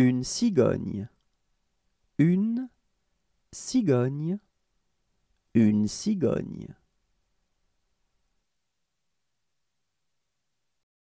Une cigogne. Une cigogne. Une cigogne.